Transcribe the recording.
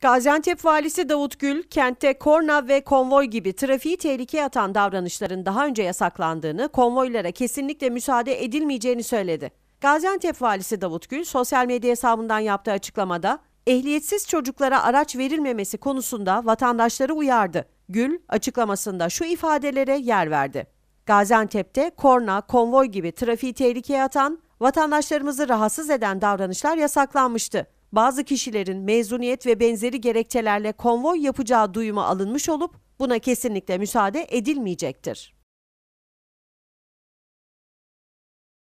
Gaziantep valisi Davut Gül, kentte korna ve konvoy gibi trafiği tehlikeye atan davranışların daha önce yasaklandığını, konvoylara kesinlikle müsaade edilmeyeceğini söyledi. Gaziantep valisi Davut Gül, sosyal medya hesabından yaptığı açıklamada, ehliyetsiz çocuklara araç verilmemesi konusunda vatandaşları uyardı. Gül, açıklamasında şu ifadelere yer verdi. Gaziantep'te korna, konvoy gibi trafiği tehlikeye atan, vatandaşlarımızı rahatsız eden davranışlar yasaklanmıştı bazı kişilerin mezuniyet ve benzeri gerekçelerle konvoy yapacağı duyumu alınmış olup buna kesinlikle müsaade edilmeyecektir.